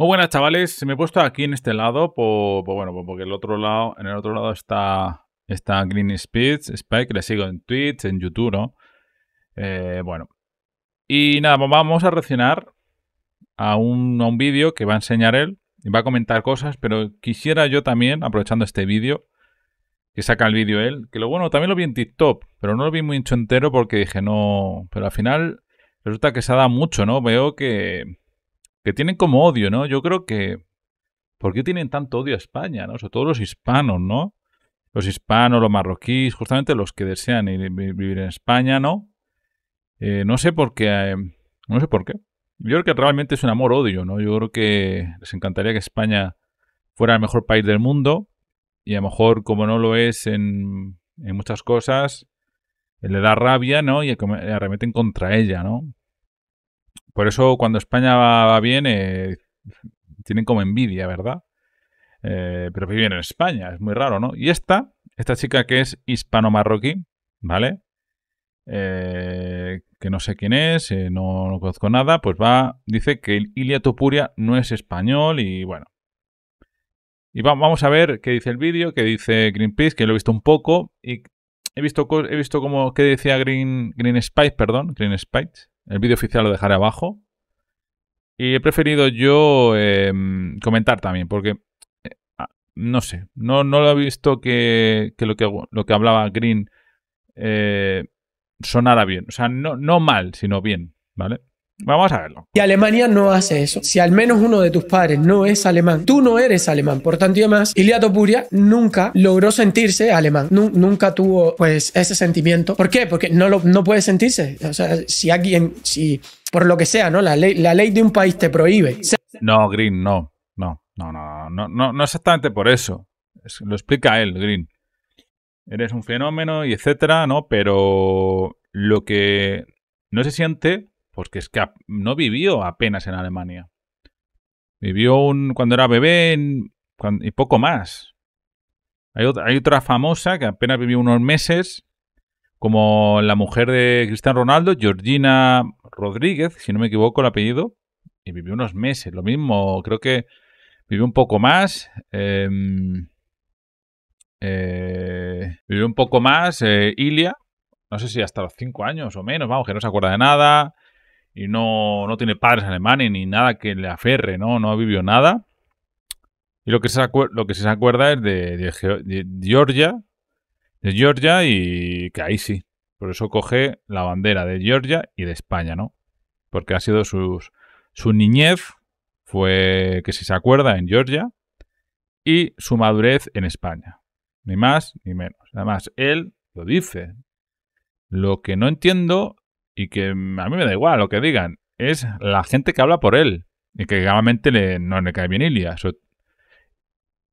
Muy buenas, chavales. Me he puesto aquí en este lado, por, bueno, porque el otro lado, en el otro lado está, está Green Speeds, Spike, le sigo en Twitch, en YouTube, ¿no? Eh, bueno. Y nada, pues vamos a reaccionar a un, vídeo que va a enseñar él. Y va a comentar cosas, pero quisiera yo también, aprovechando este vídeo, que saca el vídeo él, que lo bueno, también lo vi en TikTok, pero no lo vi mucho entero porque dije, no, pero al final resulta que se ha dado mucho, ¿no? Veo que que tienen como odio, ¿no? Yo creo que... ¿Por qué tienen tanto odio a España, no? Sobre todos los hispanos, ¿no? Los hispanos, los marroquíes, justamente los que desean vivir en España, ¿no? Eh, no sé por qué... Eh, no sé por qué. Yo creo que realmente es un amor-odio, ¿no? Yo creo que les encantaría que España fuera el mejor país del mundo y a lo mejor como no lo es en, en muchas cosas, le da rabia, ¿no? Y arremeten contra ella, ¿no? Por eso cuando España va, bien, eh, tienen como envidia, ¿verdad? Eh, pero viven en España, es muy raro, ¿no? Y esta, esta chica que es hispano-marroquí, ¿vale? Eh, que no sé quién es, no, conozco nada, pues va, dice que Ilia Topuria no es español y bueno. Y vamos a ver qué dice el vídeo, qué dice Greenpeace, que lo he visto un poco y he visto, he visto como que decía Green, Green Spice, perdón, Green Spice. El vídeo oficial lo dejaré abajo. Y he preferido yo em, comentar también, porque eh, ah, no sé, no, no lo he visto que, lo que lo que hablaba Green eh, sonara bien. O sea, no, no mal, sino bien, ¿vale? Vamos a verlo. Y Alemania no hace eso. Si al menos uno de tus padres no es alemán, tú no eres alemán. Por tanto y demás, Iliad Topuria nunca logró sentirse alemán. nunca tuvo pues ese sentimiento. ¿Por qué? Porque no, no puede sentirse. O sea, si alguien, si por lo que sea, ¿no? La ley, la ley de un país te prohíbe. No, Green, no. No, no, no, no, no, exactamente por eso. lo explica él, Green. Eres un fenómeno y etcétera, ¿no? Pero lo que no se siente porque es que no vivió apenas en Alemania. Vivió un, cuando era bebé y poco más. Hay otra, famosa que apenas vivió unos meses, como la mujer de Cristian Ronaldo, Georgina Rodríguez, si no me equivoco el apellido, y vivió unos meses. Lo mismo, creo que vivió un poco más. Em, eh, vivió un poco más eh, Ilia, no sé si hasta los cinco años o menos, vamos, que no se acuerda de nada y no, no tiene padres alemanes ni nada que le aferre, ¿no? No ha vivido nada. Y lo que se, lo que se acuerda es de, Georgia, de Georgia y que ahí sí. Por eso coge la bandera de Georgia y de España, ¿no? Porque ha sido sus, su niñez, fue que si se acuerda en Georgia, y su madurez en España. Ni más ni menos. Además, él lo dice. Lo que no entiendo y que a mí me da igual lo que digan, es la gente que habla por él y que claramente no le cae bien Ilia.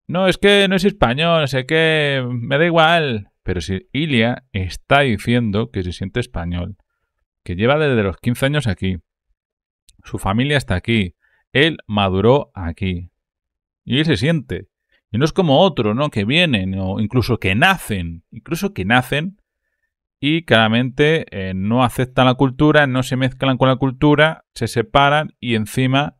No, es que no es español, Es sé que me da igual. Pero si Ilia está diciendo que se siente español, que lleva desde los 15 años aquí, su familia está aquí, él maduró aquí. Y él se siente. Y no es como otro, ¿no? Que vienen, o incluso que nacen, incluso que nacen y claramente eh, no aceptan la cultura, no se mezclan con la cultura, se separan y encima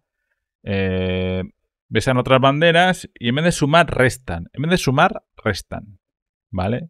eh, besan otras banderas y en vez de sumar, restan. En vez de sumar, restan. ¿Vale?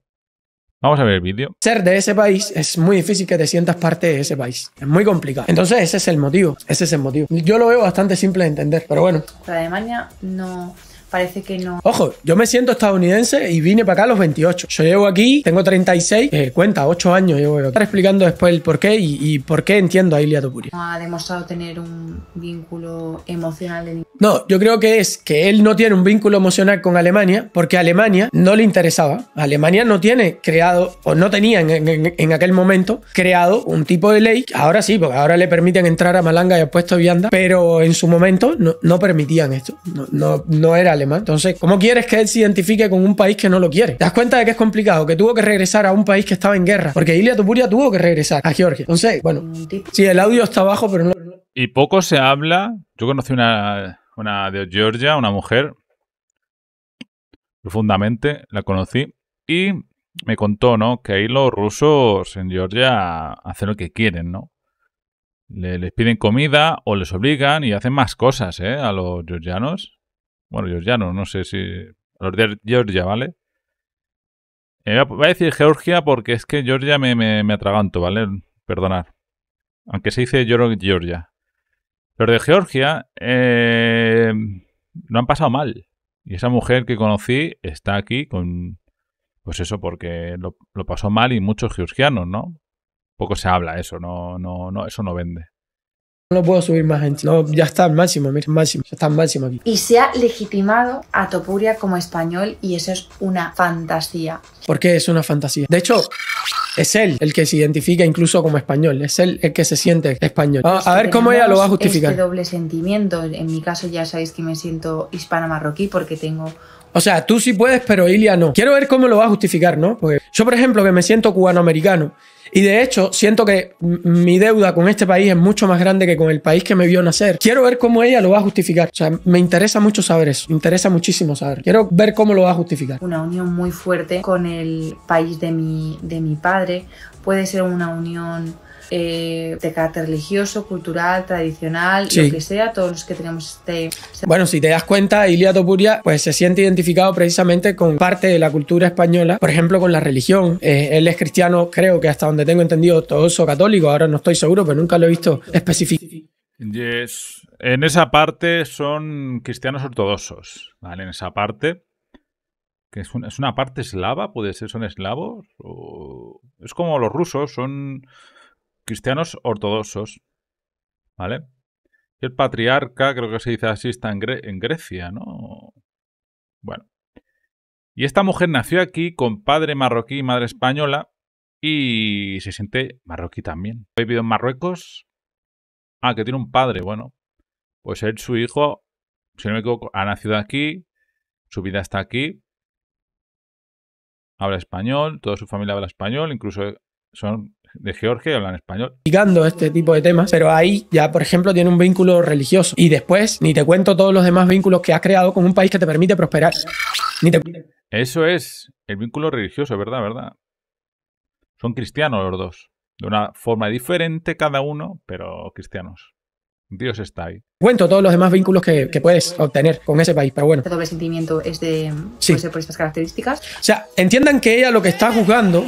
Vamos a ver el vídeo. Ser de ese país es muy difícil que te sientas parte de ese país. Es muy complicado. Entonces ese es el motivo. Ese es el motivo. Yo lo veo bastante simple de entender, pero bueno. Alemania no parece que no. Ojo, yo me siento estadounidense y vine para acá a los 28. Yo llevo aquí, tengo 36, eh, cuenta, 8 años llevo Estar explicando después el por qué y, por qué entiendo a Ilia Topuria. No ha demostrado tener un vínculo emocional. No, yo creo que es que él no tiene un vínculo emocional con Alemania porque Alemania no le interesaba. Alemania no tiene creado, o no tenía en, aquel momento, creado un tipo de ley. Ahora sí, porque ahora le permiten entrar a Malanga y a puesto de vianda, pero en su momento no, permitían esto. No, no, era entonces, ¿cómo quieres que él se identifique con un país que no lo quiere? Te das cuenta de que es complicado, que tuvo que regresar a un país que estaba en guerra, porque Ilia Tupuria tuvo que regresar a Georgia. Entonces, bueno, sí, el audio está abajo, pero no... Y poco se habla. Yo conocí una, una de Georgia, una mujer, profundamente, la conocí, y me contó, ¿no? Que ahí los rusos en Georgia hacen lo que quieren, ¿no? les piden comida o les obligan y hacen más cosas ¿eh? a los georgianos. Bueno, georgiano, no sé si. Los de Georgia, ¿vale? Eh, voy a decir Georgia porque es que Georgia me, me, me atraganto, ¿vale? Perdonar. Aunque se dice Georgia. Los de Georgia no eh, han pasado mal. Y esa mujer que conocí está aquí con. Pues eso, porque lo, lo pasó mal y muchos georgianos, ¿no? Poco se habla eso, no, no, no, eso no vende. No puedo subir más gente. No, ya está al máximo, mira, máximo. Ya está al máximo aquí. Y se ha legitimado a Topuria como español y eso es una fantasía. ¿Por qué es una fantasía? De hecho, es él el que se identifica incluso como español, es él el que se siente español. a, ver cómo ella lo va a justificar. Este doble sentimiento, en mi caso ya sabéis que me siento hispano marroquí porque tengo o sea, tú sí puedes, pero Ilia no. Quiero ver cómo lo va a justificar, ¿no? Porque yo, por ejemplo, que me siento cubanoamericano y de hecho siento que mi deuda con este país es mucho más grande que con el país que me vio nacer. Quiero ver cómo ella lo va a justificar. O sea, me interesa mucho saber eso. Me interesa muchísimo saber. Quiero ver cómo lo va a justificar. Una unión muy fuerte con el país de mi, de mi padre. Puede ser una unión eh, de carácter religioso, cultural, tradicional, lo que sea, todos los que tenemos este... Bueno, si te das cuenta, Ilia Topuria pues se siente identificado precisamente con parte de la cultura española, por ejemplo, con la religión. Eh, él es cristiano, creo que hasta donde tengo entendido, ortodoxo católico, ahora no estoy seguro, pero nunca lo he visto específico. Yes. En esa parte son cristianos ortodoxos, ¿vale? En esa parte. Que es, una, es una parte eslava, puede ser, son eslavos. O... Es como los rusos, son cristianos ortodoxos, ¿vale? El patriarca, creo que se dice así, está en, Grecia, ¿no? Bueno. Y esta mujer nació aquí con padre marroquí y madre española y se siente marroquí también. ¿Ha vivido en Marruecos? Ah, que tiene un padre, bueno. Pues él, su hijo, si no me equivoco, ha nacido aquí, su vida está aquí, habla español, toda su familia habla español, incluso son de Georgia y hablan español. explicando este tipo de temas, pero ahí ya, por ejemplo, tiene un vínculo religioso. Y después, ni te cuento todos los demás vínculos que has creado con un país que te permite prosperar. Eso es el vínculo religioso, ¿verdad? ¿Verdad? Son cristianos los dos. De una forma diferente cada uno, pero cristianos. Dios está ahí. Cuento todos los demás vínculos que, puedes obtener con ese país, pero bueno. Este doble sentimiento es de, sí. Pues, por estas características. O sea, entiendan que ella lo que está juzgando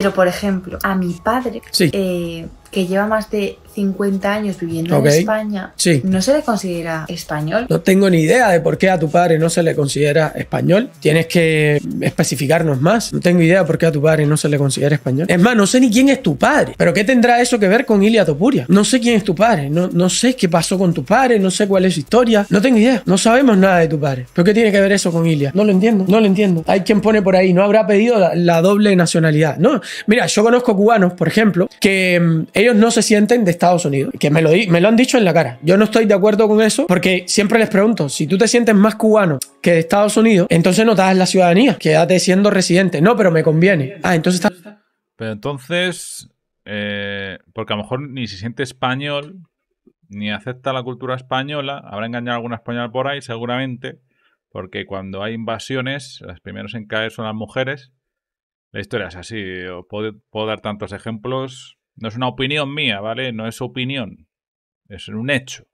pero, por ejemplo, a mi padre eh, que lleva más de 50 años viviendo en España, sí. ¿no se le considera español? No tengo ni idea de por qué a tu padre no se le considera español. Tienes que especificarnos más. No tengo idea de por qué a tu padre no se le considera español. Es más, no sé ni quién es tu padre. ¿Pero qué tendrá eso que ver con Ilia Topuria? No sé quién es tu padre. No, no sé qué pasó con tu padre. No sé cuál es su historia. No tengo idea. No sabemos nada de tu padre. ¿Pero qué tiene que ver eso con Ilia? No lo entiendo. No lo entiendo. Hay quien pone por ahí. No habrá pedido la doble nacionalidad. No. Mira, yo conozco cubanos, por ejemplo, que mm, ellos no se sienten de Estados Unidos. Que me lo, me lo han dicho en la cara. Yo no estoy de acuerdo con eso porque siempre les pregunto, si tú te sientes más cubano que de Estados Unidos, entonces no te das la ciudadanía, quédate siendo residente. No, pero me conviene. Ah, entonces Pero entonces, eh, porque a lo mejor ni se siente español, ni acepta la cultura española, habrá engañado a alguna española por ahí seguramente, porque cuando hay invasiones, las primeras en caer son las mujeres. La historia es así, puedo dar tantos ejemplos, no es una opinión mía, ¿vale? No es opinión. Es un hecho.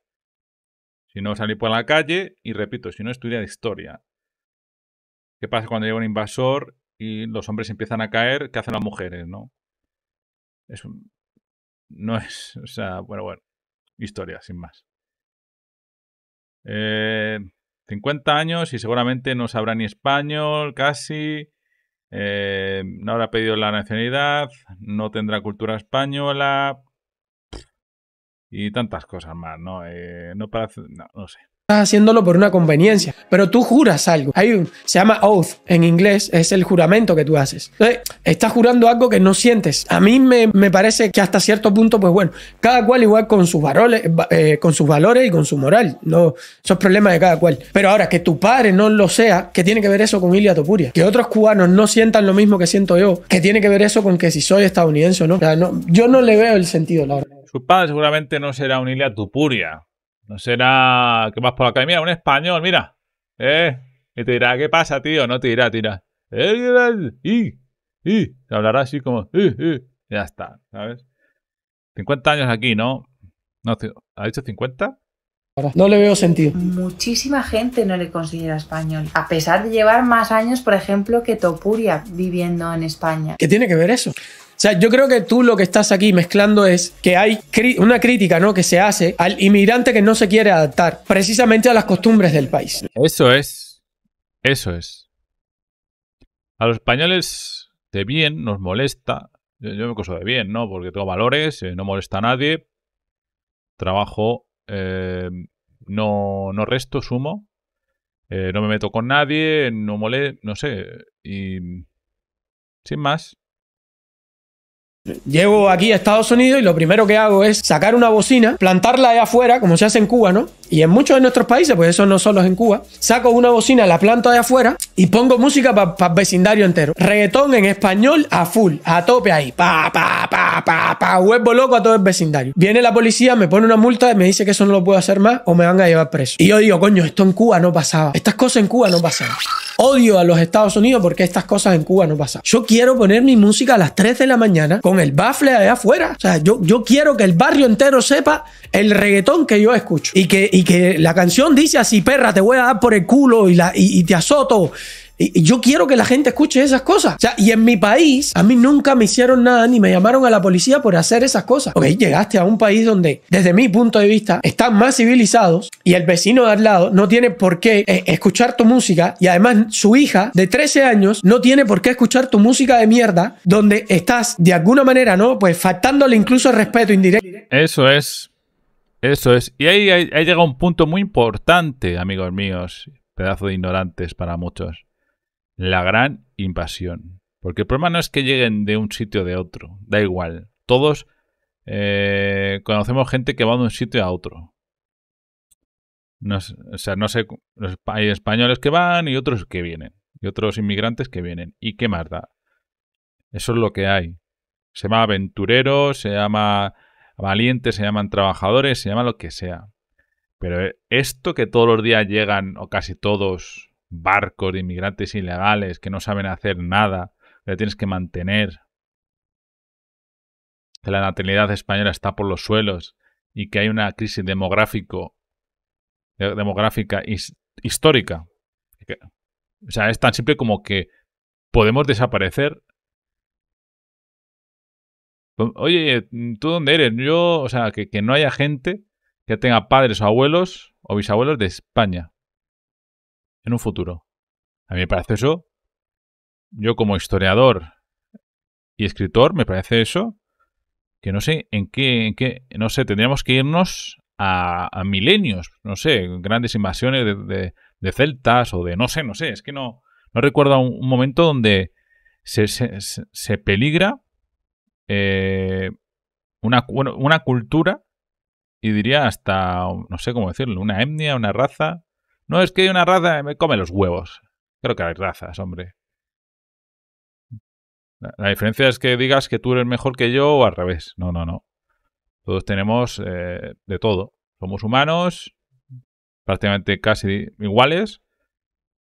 Si no, salí por la calle y repito, si no, de historia. ¿Qué pasa cuando llega un invasor y los hombres empiezan a caer? ¿Qué hacen las mujeres, no? Es un... No es... O sea, bueno, bueno. Historia, sin más. 50 eh, años y seguramente no sabrá ni español, casi. Eh, no habrá pedido la nacionalidad, no tendrá cultura española y tantas cosas más, ¿no? Eh, no, parece, no, no sé estás haciéndolo por una conveniencia, pero tú juras algo. Hay un, se llama oath en inglés, es el juramento que tú haces. estás jurando algo que no sientes. A mí me, me parece que hasta cierto punto, pues bueno, cada cual igual con sus, valores, eh, con sus valores y con su moral. No, eso es problema de cada cual. Pero ahora, que tu padre no lo sea, ¿qué tiene que ver eso con Ilia Tupuria, Que otros cubanos no sientan lo mismo que siento yo, ¿qué tiene que ver eso con que si soy estadounidense o no? no yo no le veo el sentido, la Su padre seguramente no será un Ilia Tupuria, no será que vas por la academia mira, un español, mira. Eh, y te dirá, ¿qué pasa, tío? No te dirá, tira. Eh, y, y, hablará así como, eh, ya está, ¿sabes? 50 años aquí, ¿no? no ¿Ha dicho 50? No le veo sentido. Muchísima gente no le considera español, a pesar de llevar más años, por ejemplo, que Topuria viviendo en España. ¿Qué tiene que ver eso? O sea, yo creo que tú lo que estás aquí mezclando es que hay una crítica que se hace al inmigrante que no se quiere adaptar precisamente a las costumbres del país. Eso es. Eso es. A los españoles de bien nos molesta. Yo, me coso de bien, ¿no? Porque tengo valores, eh, no molesta a nadie, trabajo, eh, no, resto, sumo, eh, no me meto con nadie, no mole, no sé. Y sin más, Llevo aquí a Estados Unidos y lo primero que hago es sacar una bocina, plantarla de afuera, como se hace en Cuba, ¿no? Y en muchos de nuestros países, pues eso no solo es en Cuba, saco una bocina, la planto de afuera y pongo música para el vecindario entero. Reggaetón en español a full, a tope ahí. Pa, pa, pa, pa, loco a todo el vecindario. Viene la policía, me pone una multa y me dice que eso no lo puedo hacer más o me van a llevar preso. Y yo digo, coño, esto en Cuba no pasaba. Estas cosas en Cuba no pasaban. Odio a los Estados Unidos porque estas cosas en Cuba no pasaban. Yo quiero poner mi música a las 3 de la mañana con el bafle allá afuera. O sea, yo, yo quiero que el barrio entero sepa el reggaetón que yo escucho. Y que, y que la canción dice así, perra, te voy a dar por el culo y, la, y te azoto y yo quiero que la gente escuche esas cosas. O sea, y en mi país, a mí nunca me hicieron nada ni me llamaron a la policía por hacer esas cosas. Ok, llegaste a un país donde, desde mi punto de vista, están más civilizados y el vecino de al lado no tiene por qué eh, escuchar tu música y además su hija de 13 años no tiene por qué escuchar tu música de mierda donde estás de alguna manera, ¿no? Pues faltándole incluso el respeto indirecto. Eso es. Eso es. Y ahí, ahí, un punto muy importante, amigos míos. Pedazo de ignorantes para muchos. La gran invasión. Porque el problema no es que lleguen de un sitio o de otro, da igual. Todos eh, conocemos gente que va de un sitio a otro. No, o sea, no sé, hay españoles que van y otros que vienen, y otros inmigrantes que vienen. ¿Y qué más da? Eso es lo que hay. Se llama aventureros, se llama valientes, se llaman trabajadores, se llama lo que sea. Pero eh, esto que todos los días llegan, o casi todos, barcos de inmigrantes ilegales que no saben hacer nada, que tienes que mantener, que la natalidad española está por los suelos y que hay una crisis demográfico, demográfica histórica. O sea, es tan simple como que podemos desaparecer. Pues, Oye, ¿tú dónde eres? Yo, o sea, que no haya gente que tenga padres o abuelos o bisabuelos de España en un futuro. A mí me parece eso, yo como historiador y escritor, me parece eso, que no sé en qué, no sé, tendríamos que irnos a, milenios, no sé, grandes invasiones de, celtas o de, no sé, no sé, es que no, no recuerdo un, momento donde se, peligra eh, una, una cultura y diría hasta, no sé cómo decirlo, una etnia, una raza, no, es que hay una raza, me come los huevos. Creo que hay razas, hombre. La, diferencia es que digas que tú eres mejor que yo o al revés. No, no, no. Todos tenemos eh, de todo. Somos humanos, prácticamente casi iguales.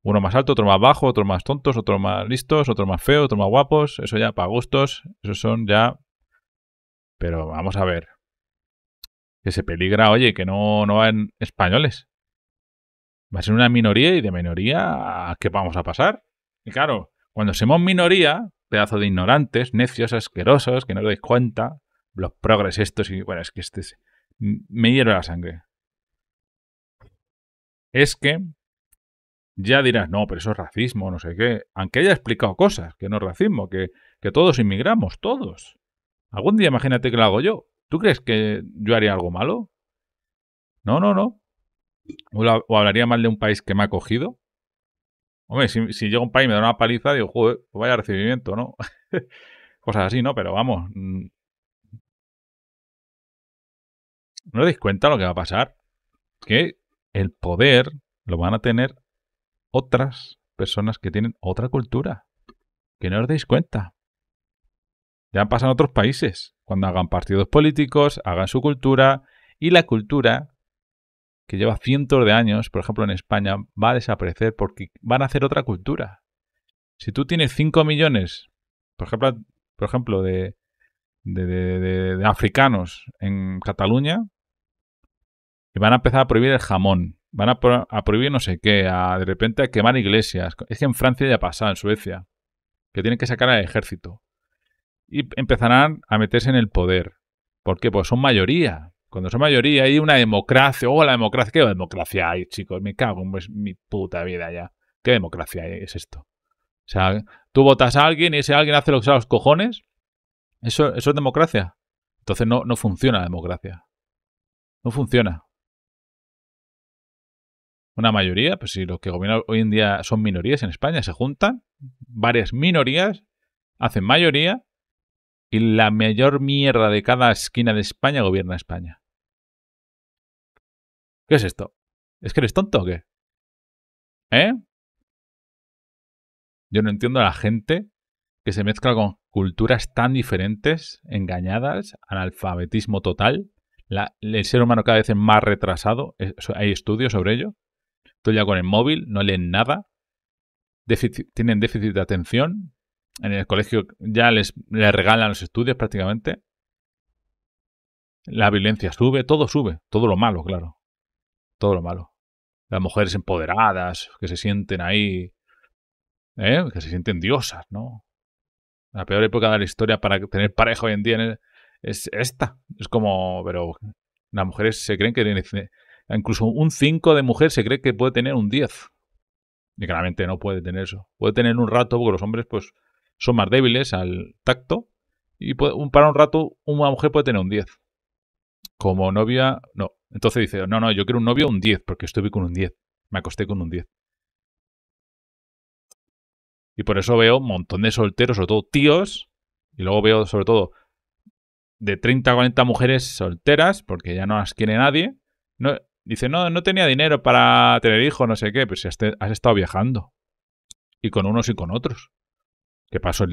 Uno más alto, otro más bajo, otro más tontos, otro más listos, otro más feo, otro más guapos. Eso ya para gustos, Eso son ya... Pero vamos a ver. Que se peligra, oye, que no, no van españoles va a ser una minoría y de minoría, qué vamos a pasar? Y claro, cuando somos minoría, pedazo de ignorantes, necios, asquerosos, que no os dais cuenta, los progres estos y bueno, es que este me hierve la sangre. Es que ya dirás, no, pero eso es racismo, no sé qué. Aunque haya explicado cosas, que no es racismo, que, que todos inmigramos, todos. Algún día imagínate que lo hago yo. ¿Tú crees que yo haría algo malo? No, no, no. O, hablaría mal de un país que me ha cogido. Hombre, si, si a un país y me da una paliza, digo, joder, pues vaya recibimiento, ¿no? Cosas así, ¿no? Pero vamos. Mm. ¿No os dais cuenta lo que va a pasar? Que el poder lo van a tener otras personas que tienen otra cultura. Que no os dais cuenta. Ya pasan otros países. Cuando hagan partidos políticos, hagan su cultura. Y la cultura que lleva cientos de años, por ejemplo en España, va a desaparecer porque van a hacer otra cultura. Si tú tienes 5 millones, por ejemplo, por ejemplo de, africanos en Cataluña, y van a empezar a prohibir el jamón, van a, prohibir no sé qué, a de repente a quemar iglesias. Es que en Francia ya pasado, en Suecia, que tienen que sacar al ejército. Y empezarán a meterse en el poder. ¿Por qué? Pues son mayoría cuando son mayoría hay una democracia. o oh, la democracia. ¿Qué democracia hay, chicos? Me cago en mi puta vida ya. ¿Qué democracia es esto? O sea, tú votas a alguien y ese alguien hace lo que sea los cojones. ¿Eso, eso es democracia? Entonces no, no funciona la democracia. No funciona. Una mayoría, pues si los que gobiernan hoy en día son minorías en España, se juntan varias minorías, hacen mayoría y la mayor mierda de cada esquina de España gobierna España. ¿Qué es esto? ¿Es que eres tonto o qué? ¿Eh? Yo no entiendo a la gente que se mezcla con culturas tan diferentes, engañadas, analfabetismo total. el ser humano cada vez es más retrasado, hay estudios sobre ello. Tú ya con el móvil, no leen nada, tienen déficit de atención, en el colegio ya les, les regalan los estudios prácticamente. La violencia sube, todo sube, todo lo malo, claro todo lo malo. Las mujeres empoderadas, que se sienten ahí, ¿eh? que se sienten diosas, ¿no? La peor época de la historia para tener pareja hoy en día es esta. Es como, pero las mujeres se creen que tienen, incluso un 5 de mujer se cree que puede tener un 10. Y claramente no puede tener eso. Puede tener un rato, porque los hombres pues son más débiles al tacto. Y para un rato una mujer puede tener un 10 como novia, no. Entonces dice, no, no, yo quiero un novio un 10, porque estuve con un 10. Me acosté con un 10. Y por eso veo un montón de solteros, sobre todo tíos, y luego veo sobre todo de 30 a 40 mujeres solteras, porque ya no las quiere nadie. No, dice, no, no tenía dinero para tener hijos, no sé qué, pero pues si este, has, estado viajando. Y con unos y con otros. ¿Qué pasó?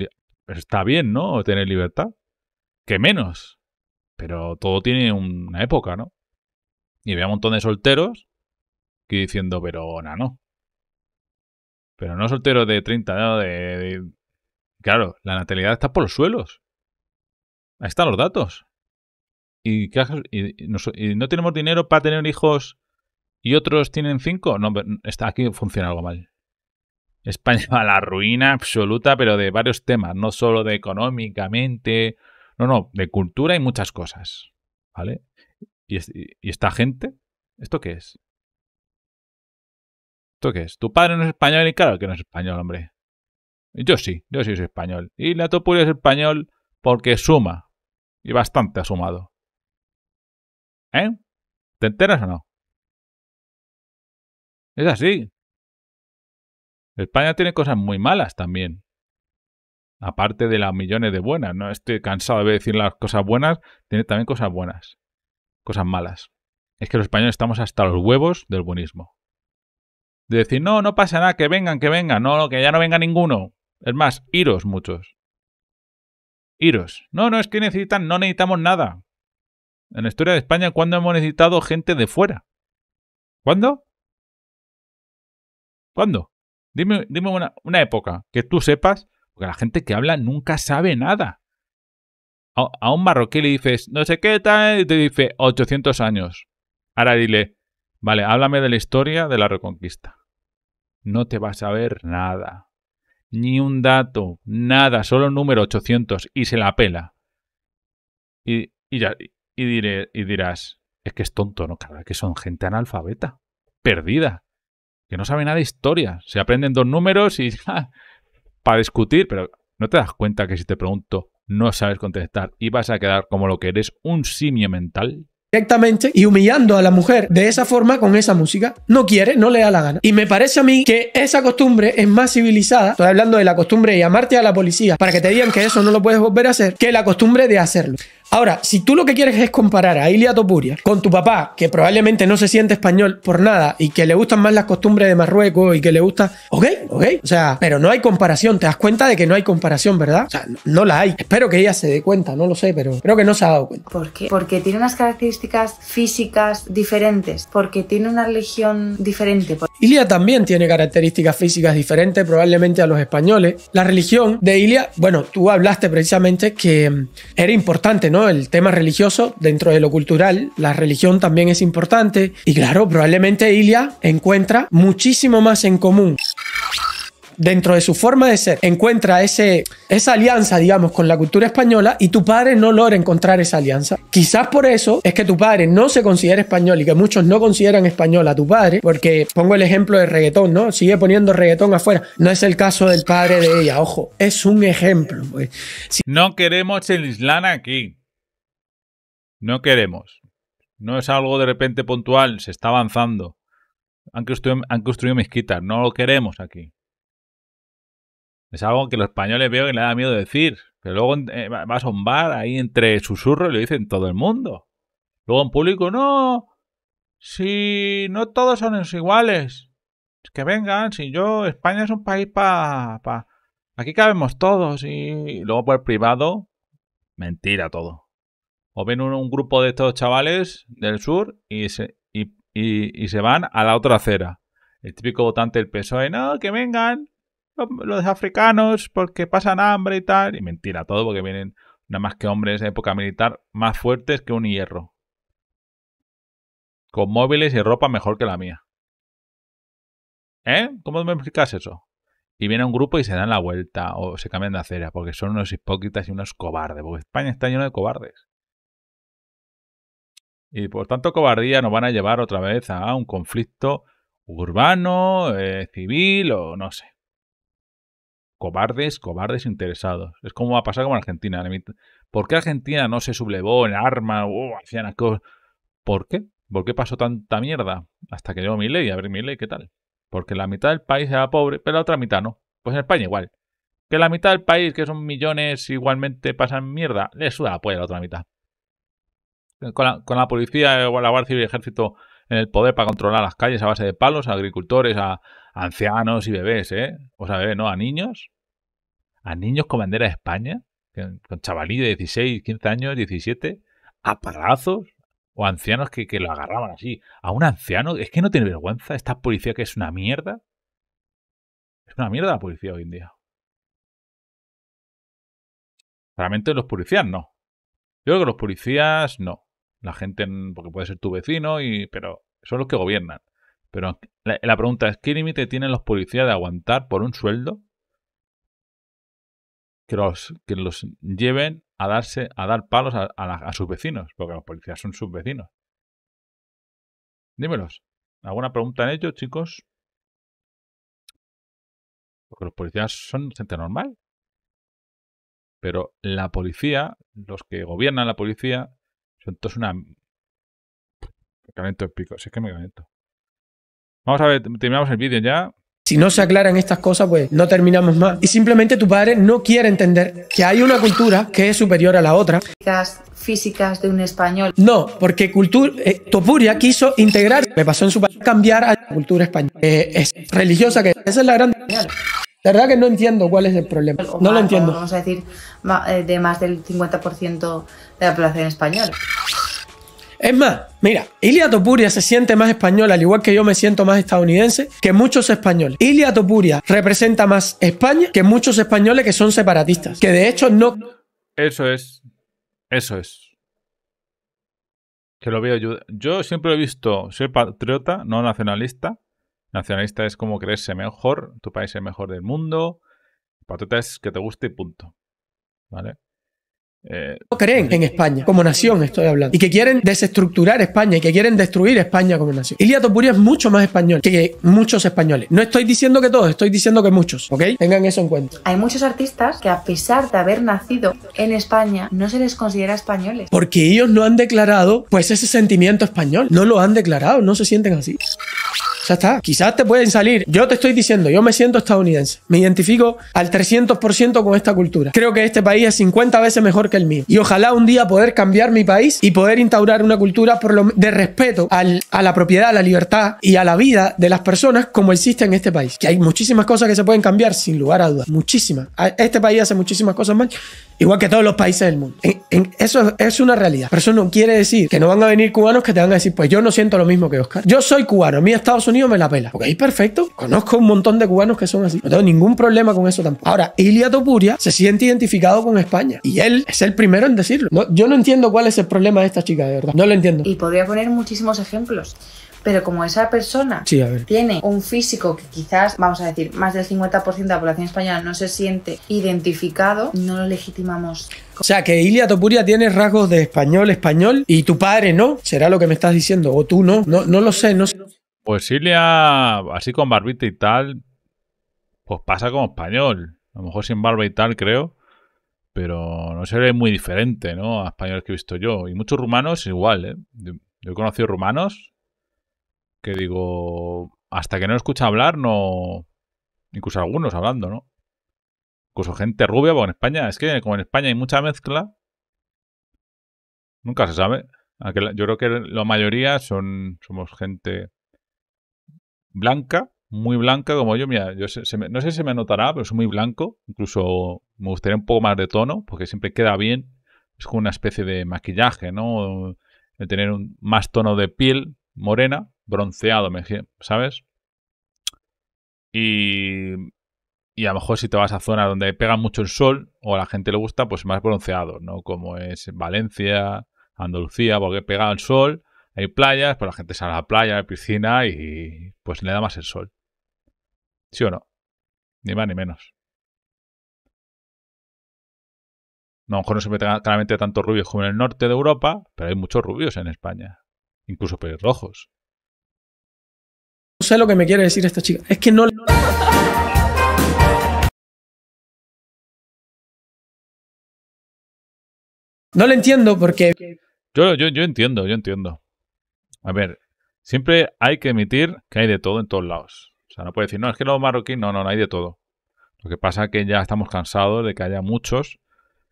Pues está bien, ¿no? Tener libertad. ¿Qué menos? Pero todo tiene una época, ¿no? Y había un montón de solteros que diciendo, pero no. Pero no solteros de 30, no, de, Claro, la natalidad está por los suelos. Ahí están los datos. ¿Y, no, tenemos dinero para tener hijos y otros tienen cinco. No, está, aquí funciona algo mal. España va a la ruina absoluta, pero de varios temas, no solo de económicamente, no, no, de cultura y muchas cosas. ¿Vale? ¿Y, esta gente? ¿Esto qué es? ¿Esto qué es? ¿Tu padre no es español? Y claro que no es español, hombre. Yo sí, yo sí soy español. Y la Topuria es español porque suma. Y bastante ha sumado. ¿Eh? ¿Te enteras o no? Es así. España tiene cosas muy malas también aparte de las millones de buenas, ¿no? Estoy cansado de decir las cosas buenas, tiene también cosas buenas, cosas malas. Es que los españoles estamos hasta los huevos del buenismo. De decir, no, no pasa nada, que vengan, que vengan, no, que ya no venga ninguno. Es más, iros muchos. Iros. No, no, es que necesitan, no necesitamos nada. En la historia de España, ¿cuándo hemos necesitado gente de fuera? ¿Cuándo? ¿Cuándo? Dime, dime una época que tú sepas porque la gente que habla nunca sabe nada. A, un marroquí le dices, no sé qué tal, y te dice 800 años. Ahora dile, vale, háblame de la historia de la reconquista. No te va a saber nada. Ni un dato, nada, solo el número 800 y se la pela. Y, ya, y, diré, y dirás, es que es tonto, ¿no? Claro, que son gente analfabeta, perdida, que no sabe nada de historia. Se aprenden dos números y ya para discutir, pero ¿no te das cuenta que si te pregunto no sabes contestar y vas a quedar como lo que eres, un simio mental? directamente y humillando a la mujer de esa forma con esa música. No quiere, no le da la gana. Y me parece a mí que esa costumbre es más civilizada. Estoy hablando de la costumbre de llamarte a la policía para que te digan que eso no lo puedes volver a hacer, que la costumbre de hacerlo. Ahora, si tú lo que quieres es comparar a Ilia Topuria con tu papá, que probablemente no se siente español por nada y que le gustan más las costumbres de Marruecos y que le gusta. Ok, ok. O sea, pero no hay comparación. Te das cuenta de que no hay comparación, ¿verdad? O sea, no, la hay. Espero que ella se dé cuenta, no lo sé, pero creo que no se ha dado cuenta. ¿Por qué? Porque tiene unas características físicas diferentes, porque tiene una religión diferente. Ilia también tiene características físicas diferentes, probablemente a los españoles. La religión de Ilia, bueno, tú hablaste precisamente que mm, era importante, ¿no? El tema religioso dentro de lo cultural, la religión también es importante. Y claro, probablemente Ilia encuentra muchísimo más en común dentro de su forma de ser, encuentra ese, esa alianza, digamos, con la cultura española y tu padre no logra encontrar esa alianza. Quizás por eso es que tu padre no se considera español y que muchos no consideran español a tu padre, porque pongo el ejemplo de reggaetón, ¿no? Sigue poniendo reggaetón afuera. No es el caso del padre de ella, ojo, es un ejemplo. Pues. no queremos el Islam aquí. No queremos. No es algo de repente puntual, se está avanzando. Han construido, han construido mezquitas, no lo queremos aquí. Es algo que los españoles veo que le da miedo decir, pero luego eh, va a sombar ahí entre susurros y lo dicen todo el mundo. Luego en público, no, si no todos son iguales. Que vengan, si yo, España es un país para... aquí cabemos todos y, y luego por el privado, mentira todo o ven un, grupo de estos chavales del sur y se, y, se van a la otra acera. El típico votante del PSOE, no, que vengan los, africanos porque pasan hambre y tal. Y mentira, todo porque vienen nada más que hombres de época militar más fuertes que un hierro. Con móviles y ropa mejor que la mía. ¿Eh? ¿Cómo me explicas eso? Y viene un grupo y se dan la vuelta o se cambian de acera porque son unos hipócritas y unos cobardes. Porque España está llena de cobardes. Y por tanto, cobardía nos van a llevar otra vez a un conflicto urbano, eh, civil o no sé. Cobardes, cobardes interesados. Es como va a pasar con Argentina. ¿Por qué Argentina no se sublevó en armas? ¡Oh! hacían ¿Por qué? ¿Por qué pasó tanta mierda? Hasta que llegó mi ley. A ver, mi ley, ¿qué tal? Porque la mitad del país era pobre, pero la otra mitad no. Pues en España igual. Que la mitad del país, que son millones, igualmente pasan mierda. Le suda la la otra mitad con la, con la policía, eh, la Guardia Civil y el ejército en el poder para controlar las calles a base de palos, a agricultores, a, ancianos y bebés, ¿eh? O sea, bebés, ¿no? A niños. A niños con bandera de España, con chavalí de 16, 15 años, 17, a palazos o ancianos que, que lo agarraban así. A un anciano, es que no tiene vergüenza esta policía que es una mierda. Es una mierda la policía hoy en día. Realmente los policías no. Yo creo que los policías no. La gente, mm, porque puede ser tu vecino, y, pero son los que gobiernan. Pero la, pregunta es, ¿qué límite tienen los policías de aguantar por un sueldo que los, que los lleven a darse a dar palos a, sus vecinos? Porque los policías son sus vecinos. Dímelos. ¿Alguna pregunta en ello, chicos? Porque los policías son gente normal. Pero la policía, los que gobiernan la policía, son todos una... Me calento el pico, si es que me calento. Vamos a ver, terminamos el vídeo ya. Si no se aclaran estas cosas, pues no terminamos más. Y simplemente tu padre no quiere entender que hay una cultura que es superior a la otra. Físicas de un español. No, porque cultura, eh, Topuria quiso integrar, me pasó en su país, cambiar a la cultura española. Eh, es religiosa, que esa es la gran... La verdad que no entiendo cuál es el problema. no lo entiendo. Vamos a decir eh, de más del 50% de la población española. Es más, mira, Ilia Topuria se siente más española, al igual que yo me siento más estadounidense, que muchos españoles. Ilia Topuria representa más España que muchos españoles que son separatistas. Que de hecho no. Eso es. Eso es. Que lo veo yo. Yo siempre he visto soy patriota, no nacionalista, Nacionalista es como creerse mejor, tu país es el mejor del mundo. Patata es que te guste y punto. ¿Vale? Eh, no creen en España, como nación estoy hablando, y que quieren desestructurar España y que quieren destruir España como nación. Ilia Topuria es mucho más español que muchos españoles. No estoy diciendo que todos, estoy diciendo que muchos, ¿ok? Tengan eso en cuenta. Hay muchos artistas que a pesar de haber nacido en España, no se les considera españoles. Porque ellos no han declarado, pues, ese sentimiento español. No lo han declarado, no se sienten así. Ya está. Quizás te pueden salir. Yo te estoy diciendo, yo me siento estadounidense. Me identifico al 300% con esta cultura. Creo que este país es 50 veces mejor que el mío. Y ojalá un día poder cambiar mi país y poder instaurar una cultura por lo de respeto al, a la propiedad, a la libertad y a la vida de las personas como existe en este país. Que hay muchísimas cosas que se pueden cambiar, sin lugar a dudas. Muchísimas. Este país hace muchísimas cosas mal Igual que todos los países del mundo. eso es una realidad. Pero eso no quiere decir que no van a venir cubanos que te van a decir, pues yo no siento lo mismo que Oscar. Yo soy cubano, a mí Estados Unidos me la pela. Porque ahí perfecto. Conozco un montón de cubanos que son así. No tengo ningún problema con eso tampoco. Ahora, Ilia Topuria se siente identificado con España. Y él es el primero en decirlo. yo no entiendo cuál es el problema de esta chica, de verdad. No lo entiendo. Y podría poner muchísimos ejemplos. Pero como esa persona tiene un físico que quizás, vamos a decir, más del 50% de la población española no se siente identificado, no lo legitimamos. O sea, que Ilia Topuria tiene rasgos de español, español, y tu padre no, será lo que me estás diciendo, o tú no, no, no lo sé, no sé. Pues Ilia, así con barbita y tal, pues pasa como español. A lo mejor sin barba y tal, creo pero no se ve muy diferente, ¿no? A español que he visto yo. Y muchos rumanos igual, ¿eh? Yo he conocido rumanos que digo, hasta que no escucha hablar, no. Incluso algunos hablando, ¿no? Incluso gente rubia, porque en España, es que como en España hay mucha mezcla, nunca se sabe. Yo creo que la mayoría son somos gente blanca, muy blanca como yo. Mira, yo me, no sé si se me notará, pero soy muy blanco. Incluso me gustaría un poco más de tono, porque siempre queda bien. Es como una especie de maquillaje, ¿no? De tener un, más tono de piel morena, bronceado, ¿sabes? Y, a lo mejor si te vas a zonas donde pega mucho el sol o a la gente le gusta, pues más bronceado, ¿no? Como es Valencia, Andalucía, porque pega el sol, hay playas, pues la gente sale a la playa, a la piscina y pues le da más el sol. ¿Sí o no? Ni más ni menos. A lo mejor no se meten claramente tanto rubios como en el norte de Europa, pero hay muchos rubios en España, incluso pelirrojos sé lo que me quiere decir esta chica. Es que no... no lo entiendo porque... Yo, yo, entiendo, yo entiendo. A ver, siempre hay que admitir que hay de todo en todos lados. O sea, no puede decir, no, es que los marroquíes, no, no, no hay de todo. Lo que pasa es que ya estamos cansados de que haya muchos,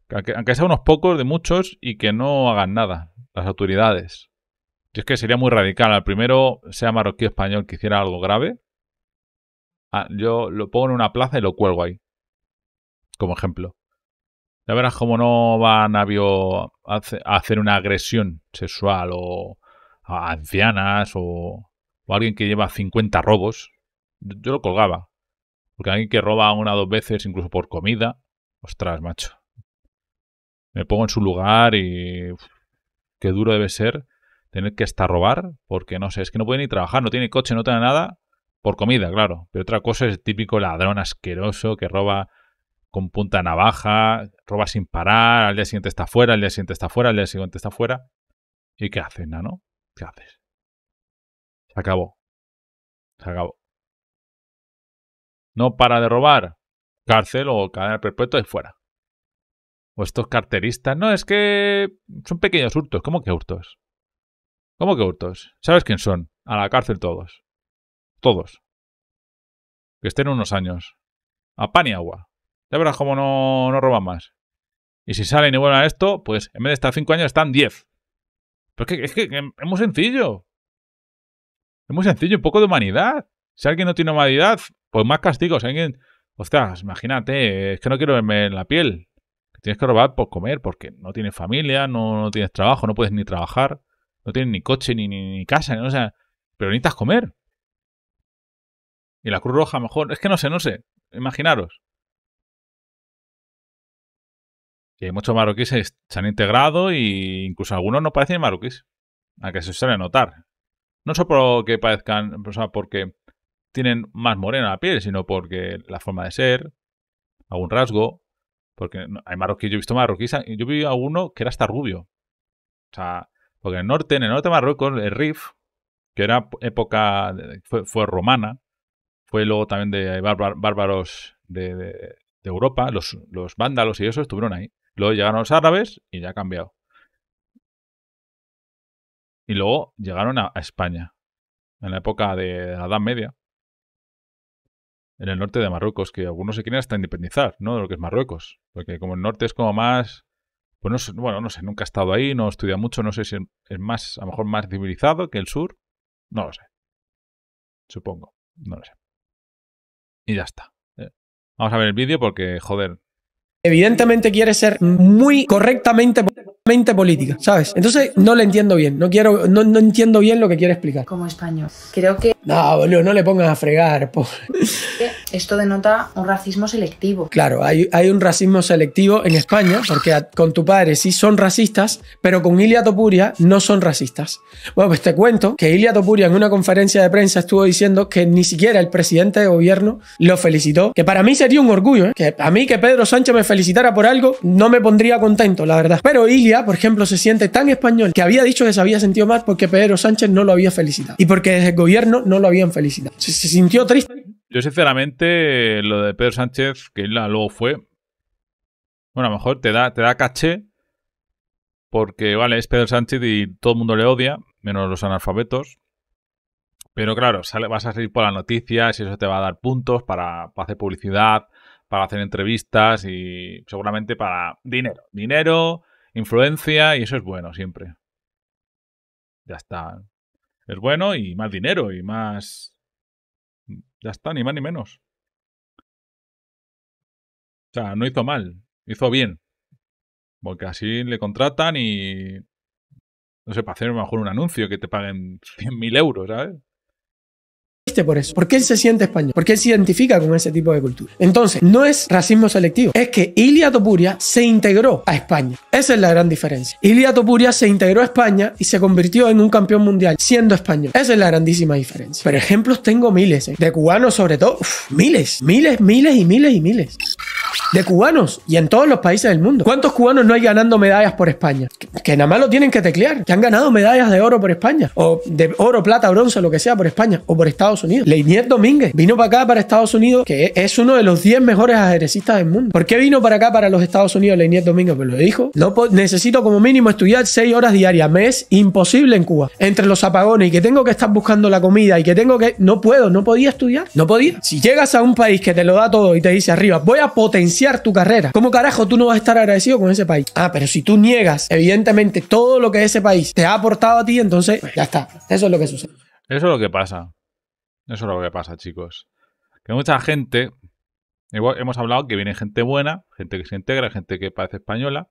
aunque, aunque sean unos pocos de muchos y que no hagan nada, las autoridades. Yo es que sería muy radical. Al primero, sea marroquí o español que hiciera algo grave, ah, yo lo pongo en una plaza y lo cuelgo ahí. Como ejemplo. Ya verás cómo no va a, a hacer una agresión sexual o a ancianas o, o a alguien que lleva 50 robos. Yo, lo colgaba. Porque alguien que roba una o dos veces, incluso por comida, ostras, macho. Me pongo en su lugar y qué duro debe ser tener que estar robar, porque no sé, es que no puede ni trabajar, no tiene coche, no tiene nada, por comida, claro. Pero otra cosa es el típico ladrón asqueroso que roba con punta navaja, roba sin parar, al día siguiente está fuera, al día siguiente está fuera, al día siguiente está fuera. ¿Y qué haces, nano? ¿Qué haces? Se acabó. Se acabó. No para de robar. Cárcel o cadena perpetua y fuera. O estos carteristas. No, es que son pequeños hurtos. ¿Cómo que hurtos? ¿Cómo que hurtos? ¿Sabes quién son? A la cárcel todos. Todos. Que estén unos años. A pan y agua. Ya verás cómo no, no roban más. Y si salen y vuelven a esto, pues en vez de estar cinco años están 10. Pero es que, es muy sencillo. Es muy sencillo, un poco de humanidad. Si alguien no tiene humanidad, pues más castigos. Si alguien, ostras, imagínate, es que no quiero verme en la piel. tienes que robar por comer, porque no tienes familia, no, no tienes trabajo, no puedes ni trabajar no tienen ni coche, ni, casa, o sea, pero necesitas comer. Y la Cruz Roja, mejor, es que no sé, no sé, imaginaros. Que muchos marroquíes se han integrado e incluso algunos no parecen marroquíes, a que se suele notar. No solo porque parezcan, o sea, porque tienen más morena la piel, sino porque la forma de ser, algún rasgo, porque hay marroquíes, yo he visto marroquíes, yo vi a uno que era hasta rubio. O sea, porque en el norte, en el norte de Marruecos, el Rif, que era época, fue, romana, fue luego también de bárbaros de, Europa, los, vándalos y eso estuvieron ahí. Luego llegaron los árabes y ya ha cambiado. Y luego llegaron a, a España, en la época de la Edad Media, en el norte de Marruecos, que algunos se quieren hasta independizar, ¿no? De lo que es Marruecos, porque como el norte es como más pues no sé, bueno, no sé, nunca he estado ahí, no he estudiado mucho, no sé si es más, a lo mejor más civilizado que el sur, no lo sé. Supongo, no lo sé. Y ya está. Eh. Vamos a ver el vídeo porque, joder. Evidentemente quiere ser muy correctamente mente política, ¿sabes? Entonces no le entiendo bien, no quiero, no, no entiendo bien lo que quiere explicar. Como español. Creo que no, boludo, no le pongas a fregar. Pobre. Esto denota un racismo selectivo. Claro, hay, hay un racismo selectivo en España, porque con tu padre sí son racistas, pero con Ilia Topuria no son racistas. Bueno, pues te cuento que Ilia Topuria en una conferencia de prensa estuvo diciendo que ni siquiera el presidente de gobierno lo felicitó, que para mí sería un orgullo, ¿eh? que a mí que Pedro Sánchez me felicitara por algo no me pondría contento, la verdad. Pero Ilia por ejemplo, se siente tan español que había dicho que se había sentido mal porque Pedro Sánchez no lo había felicitado y porque desde el gobierno no lo habían felicitado. Se, sintió triste. Yo, sinceramente, lo de Pedro Sánchez, que él luego fue, bueno, a lo mejor te da, te da caché porque, vale, es Pedro Sánchez y todo el mundo le odia, menos los analfabetos. Pero claro, vas a salir por las noticias y eso te va a dar puntos para, para hacer publicidad, para hacer entrevistas y seguramente para dinero. Dinero, influencia y eso es bueno siempre. Ya está. Es bueno y más dinero y más... Ya está, ni más ni menos. O sea, no hizo mal, hizo bien. Porque así le contratan y... No sé, para hacer mejor un anuncio que te paguen 100.000 euros, ¿sabes? por eso, porque él se siente español, porque él se identifica con ese tipo de cultura. Entonces, no es racismo selectivo, es que Ilia Topuria se integró a España. Esa es la gran diferencia. Ilia Topuria se integró a España y se convirtió en un campeón mundial siendo español. Esa es la grandísima diferencia. Pero ejemplos tengo miles, eh, de cubanos sobre todo, miles, miles, miles y miles y miles de cubanos y en todos los países del mundo. ¿Cuántos cubanos no hay ganando medallas por España? Que, nada más lo tienen que teclear, que han ganado medallas de oro por España, o de oro, plata, bronce, lo que sea por España, o por Estados Unidos. Leinier Domínguez vino para acá, para Estados Unidos, que es uno de los 10 mejores ajedrecistas del mundo. ¿Por qué vino para acá, para los Estados Unidos, Leinier Domínguez? Pues lo dijo, no necesito como mínimo estudiar 6 horas diarias, me es imposible en Cuba. Entre los apagones y que tengo que estar buscando la comida y que tengo que... No puedo, no podía estudiar, no podía. Si llegas a un país que te lo da todo y te dice arriba, voy a potenciar tu carrera. ¿Cómo carajo tú no vas a estar agradecido con ese país? Ah, pero si tú niegas, evidentemente, todo lo que ese país te ha aportado a ti, entonces pues, ya está. Eso es lo que sucede. Eso es lo que pasa. Eso es lo que pasa, chicos. Que mucha gente, hemos hablado que viene gente buena, gente que se integra, gente que parece española,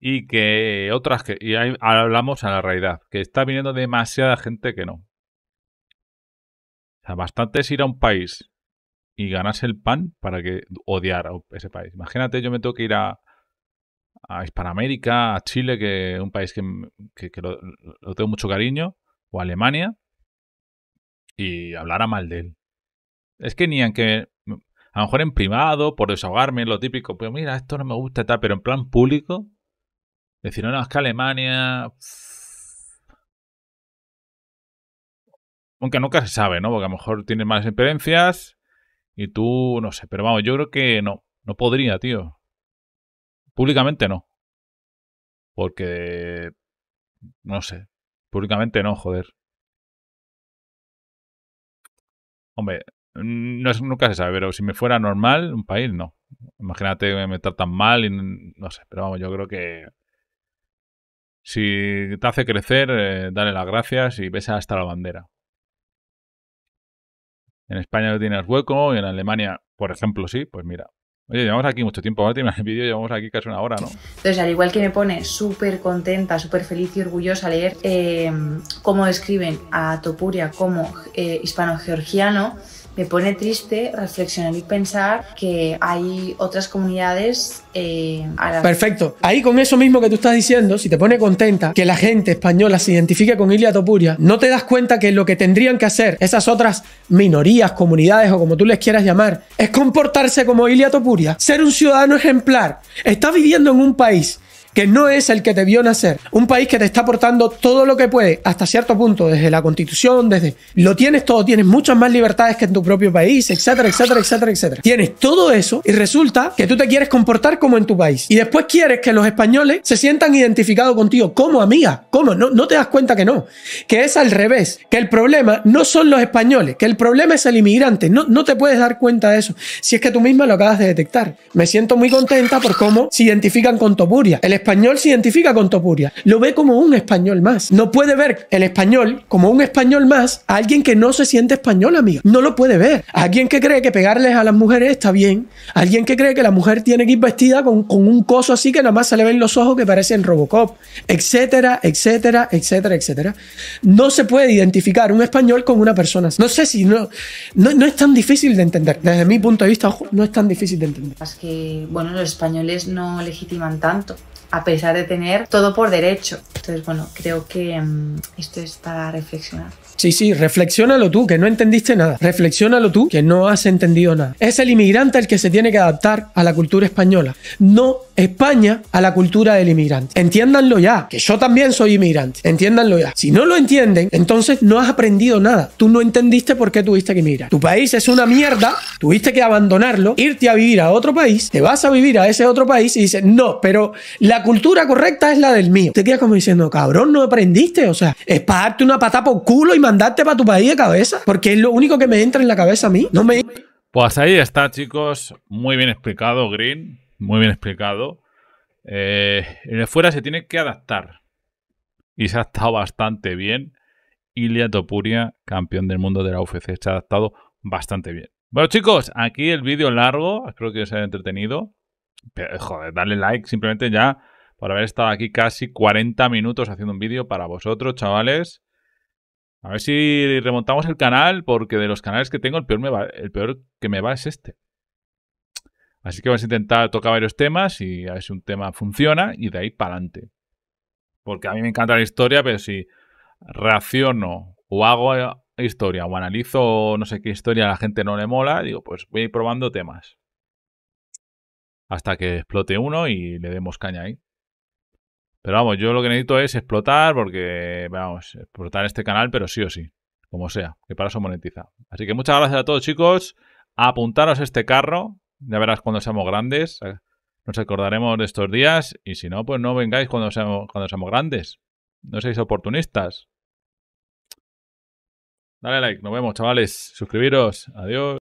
y que otras que, y ahí hablamos a la realidad, que está viniendo demasiada gente que no. O sea, bastante es ir a un país y ganarse el pan para que odiar a ese país. Imagínate, yo me tengo que ir a, a Hispanoamérica, a Chile, que es un país que, que, lo, tengo mucho cariño, o a Alemania, y a mal de él. Es que ni aunque, a lo mejor en privado, por desahogarme, lo típico, Pues mira, esto no me gusta, tal, pero en plan público, decir, no, no, es que Alemania... Aunque nunca se sabe, ¿no? Porque a lo mejor tiene malas experiencias, y tú, no sé, pero vamos, yo creo que no, no podría, tío. Públicamente no. Porque, no sé, públicamente no, joder. Hombre, no nunca se sabe, pero si me fuera normal, un país, no. Imagínate que me tratan mal y no sé, pero vamos, yo creo que si te hace crecer, eh, dale las gracias y besa hasta la bandera. En España no tienes hueco y en Alemania, por ejemplo, sí. Pues mira, Oye, llevamos aquí mucho tiempo, ahora en el vídeo, llevamos aquí casi una hora, ¿no? Entonces, al igual que me pone súper contenta, súper feliz y orgullosa leer eh, cómo describen a Topuria como eh, hispano-georgiano, me pone triste reflexionar y pensar que hay otras comunidades eh, Perfecto. Ahí con eso mismo que tú estás diciendo, si te pone contenta que la gente española se identifique con Ilia Topuria, no te das cuenta que lo que tendrían que hacer esas otras minorías, comunidades o como tú les quieras llamar, es comportarse como Ilia Topuria, ser un ciudadano ejemplar. Estás viviendo en un país que no es el que te vio nacer. Un país que te está aportando todo lo que puede, hasta cierto punto, desde la constitución, desde... Lo tienes todo, tienes muchas más libertades que en tu propio país, etcétera, etcétera, etcétera, etcétera. Tienes todo eso y resulta que tú te quieres comportar como en tu país. Y después quieres que los españoles se sientan identificados contigo como amiga. ¿Cómo? No, no te das cuenta que no. Que es al revés. Que el problema no son los españoles, que el problema es el inmigrante. No, no te puedes dar cuenta de eso. Si es que tú misma lo acabas de detectar. Me siento muy contenta por cómo se identifican con Topuria. El español se identifica con Topuria, lo ve como un español más. No puede ver el español como un español más a alguien que no se siente español, amiga. No lo puede ver. alguien que cree que pegarles a las mujeres está bien. alguien que cree que la mujer tiene que ir vestida con, un coso así que nada más se le ven los ojos que parecen Robocop, etcétera, etcétera, etcétera, etcétera. No se puede identificar un español con una persona. No sé si no, no, es tan difícil de entender. Desde mi punto de vista, ojo, no es tan difícil de entender. Es que, bueno, los españoles no legitiman tanto a pesar de tener todo por derecho. Entonces, bueno, creo que mm, esto es para reflexionar. Sí, sí, reflexionalo tú, que no entendiste nada. Reflexionalo tú, que no has entendido nada. Es el inmigrante el que se tiene que adaptar a la cultura española, no España a la cultura del inmigrante. Entiéndanlo ya, que yo también soy inmigrante. Entiéndanlo ya. Si no lo entienden, entonces no has aprendido nada. Tú no entendiste por qué tuviste que emigrar. Tu país es una mierda, tuviste que abandonarlo, irte a vivir a otro país, te vas a vivir a ese otro país y dices, no, pero la cultura correcta es la del mío. Te quedas como diciendo, cabrón, no aprendiste. O sea, es para una patada por culo y mandarte para tu país de cabeza. Porque es lo único que me entra en la cabeza a mí. No me. Pues ahí está, chicos. Muy bien explicado, Green muy bien explicado. Eh, el de fuera se tiene que adaptar. Y se ha adaptado bastante bien. Ilia Topuria, campeón del mundo de la UFC, se ha adaptado bastante bien. Bueno, chicos, aquí el vídeo largo. Espero que os haya entretenido. Pero, joder, dale like simplemente ya por haber estado aquí casi 40 minutos haciendo un vídeo para vosotros, chavales. A ver si remontamos el canal, porque de los canales que tengo, el peor, me va, el peor que me va es este. Así que vamos a intentar tocar varios temas y a ver si un tema funciona y de ahí para adelante. Porque a mí me encanta la historia, pero si reacciono o hago historia o analizo no sé qué historia a la gente no le mola, digo, pues voy a ir probando temas. Hasta que explote uno y le demos caña ahí. Pero vamos, yo lo que necesito es explotar porque, vamos, explotar este canal, pero sí o sí, como sea, que para eso monetiza. Así que muchas gracias a todos chicos, a apuntaros a este carro, ya verás cuando seamos grandes. Nos acordaremos de estos días. Y si no, pues no vengáis cuando seamos, cuando grandes. No seáis oportunistas. Dale like. Nos vemos, chavales. Suscribiros. Adiós.